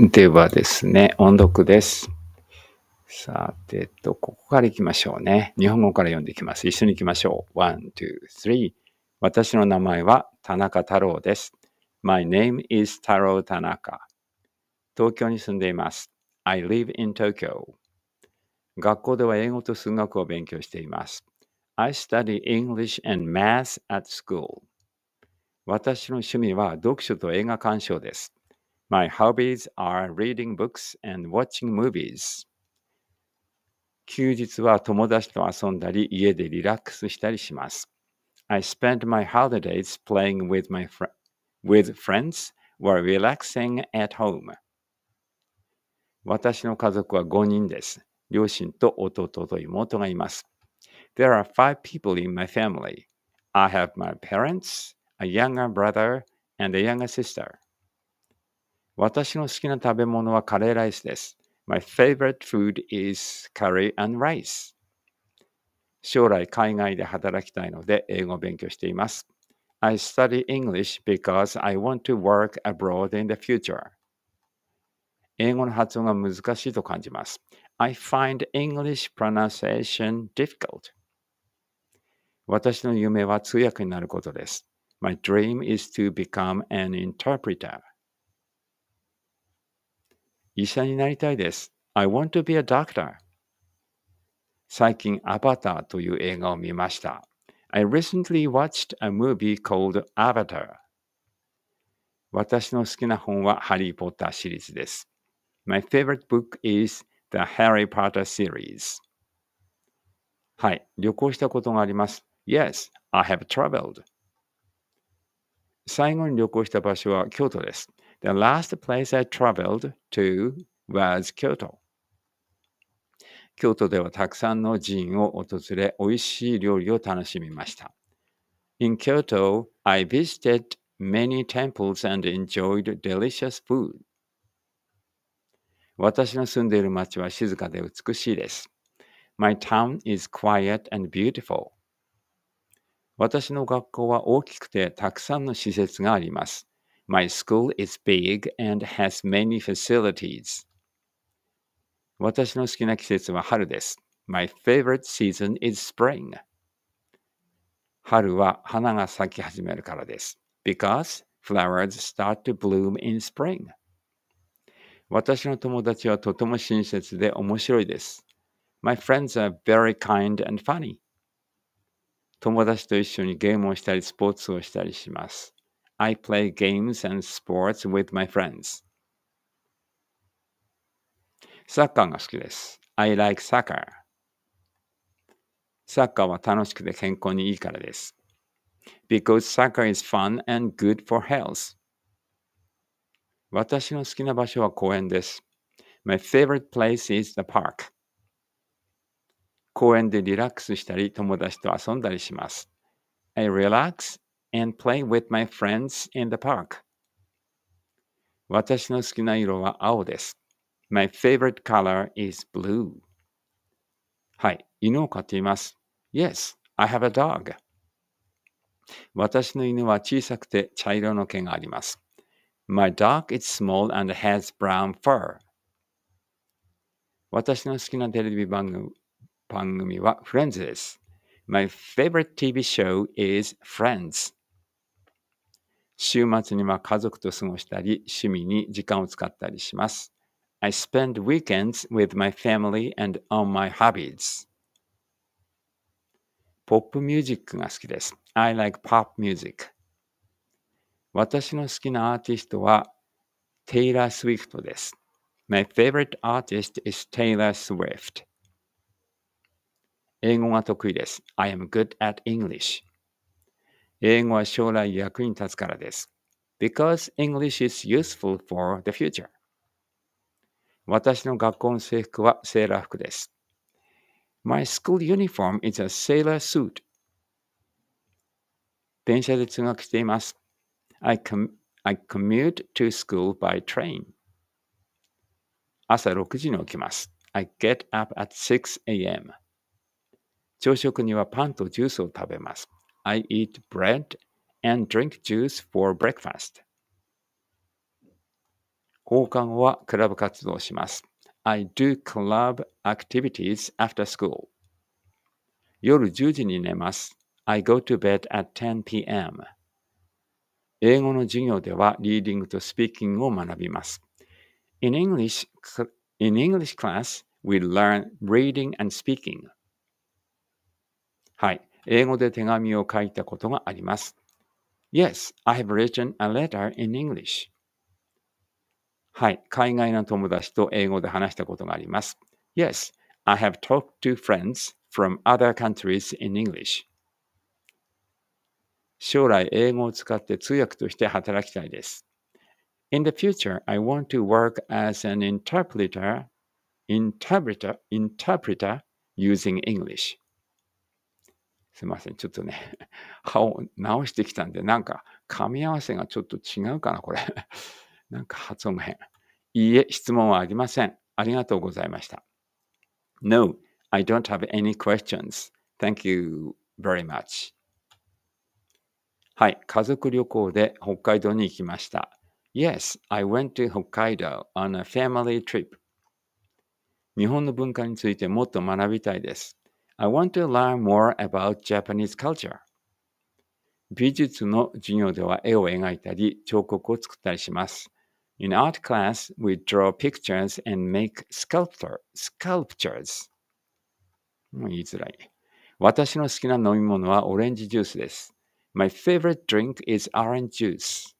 ではですね、音読です。さてと、ここから行きましょうね。日本語から読んでいきます。一緒に行きましょう。1、2、3。私の名前は田中太郎です。My name is 太郎田中。東京に住んでいます。I live in Tokyo. 学校では英語と数学を勉強しています。I study English and Math at school. 私の趣味は読書と映画鑑賞です。My hobbies are reading books and watching movies. 休日は友達と遊んだり、家でリラックスしたりします。I spend my holidays playing with, my fr with friends while relaxing at home. 私の家族は5人です。両親と弟と妹がいます。There are five people in my family. I have my parents, a younger brother, and a younger sister. 私の好きな食べ物はカレーライスです。My favorite food is curry and rice. 将来海外で働きたいので英語を勉強しています。I study English because I want to work abroad in the future. 英語の発音が難しいと感じます。I find English pronunciation difficult. 私の夢は通訳になることです。My dream is to become an interpreter. 医者になりたいです。I want to be a doctor. 最近、アバターという映画を見ました。I recently watched a movie called Avatar. 私の好きな本はハリー・ポッターシリーズです。My favorite book is The Harry Potter Series. はい、旅行したことがあります。Yes, I have traveled. 最後に旅行した場所は京都です。The last place I traveled to was Kyoto. 京都ではたくさんの寺院を訪れ、美味しい料理を楽しみました。In Kyoto, I visited many temples and enjoyed delicious food. 私の住んでいる町は静かで美しいです。My town is quiet and beautiful. 私の学校は大きくてたくさんの施設があります。My school is big and has many facilities. 私の好きな季節は春です。My favorite season is spring. 春は花が咲き始めるからです。Because flowers start to bloom in spring. 私の友達はとても親切で面白いです。My friends are very kind and funny. 友達と一緒にゲームをしたりスポーツをしたりします。I play games and sports with my friends. サッカーが好きです。I like soccer. サッカーは楽しくて健康にいいからです。Because soccer is fun and good for health. 私の好きな場所は公園です。My favorite place is the park. 公園でリラックスしたり友達と遊んだりします。I relax and play with my friends in the park. 私の好きな色は青です。My favorite color is blue. はい、犬を飼っています。Yes, I have a dog. 私の犬は小さくて茶色の毛があります。My dog is small and has brown fur. 私の好きなテレビ番組番組は Friends です。My favorite TV show is Friends. 週末には家族と過ごしたり、趣味に時間を使ったりします。I spend weekends with my family and on my hobbies. ポップミュージックが好きです。I like pop music. 私の好きなアーティストはテイラー・スウィフトです。My favorite artist is Taylor Swift. 英語が得意です。I am good at English. 英語は将来役に立つからです。Because English is useful for the future. 私の学校の制服はセーラー服です。My school uniform is a sailor suit. 電車で通学しています。I, com I commute to school by train. 朝6時に起きます。I get up at 6 a.m. 朝食にはパンとジュースを食べます。I eat bread and drink juice for breakfast. 放課後はクラブ活動します。I do club activities after school. 夜10時に寝ます。I go to bed at 10 p.m. 英語の授業ではリーディングとスピーキングを学びます。In English, in English class, we learn reading and speaking. はい。英語で手紙を書いたことがあります。Yes, I have written a letter in English. はい、海外の友達と英語で話したことがあります。Yes, I have talked to friends from other countries in English. 将来、英語を使って通訳として働きたいです。In the future, I want to work as an interpreter, interpreter, interpreter using English. すいません。ちょっとね、歯を直してきたんで、なんか噛み合わせがちょっと違うかな、これ。なんか発音が変。いいえ、質問はありません。ありがとうございました。No, I don't have any questions. Thank you very much. はい、家族旅行で北海道に行きました。Yes, I went to Hokkaido on a family trip. 日本の文化についてもっと学びたいです。I want to learn more about Japanese culture. 美術の授業では絵を描いたり彫刻を作ったりします。In art class, we draw pictures and make sculptor, sculptures. もう言いづらい。私の好きな飲み物はオレンジジュースです。My hmm, favorite drink is orange juice.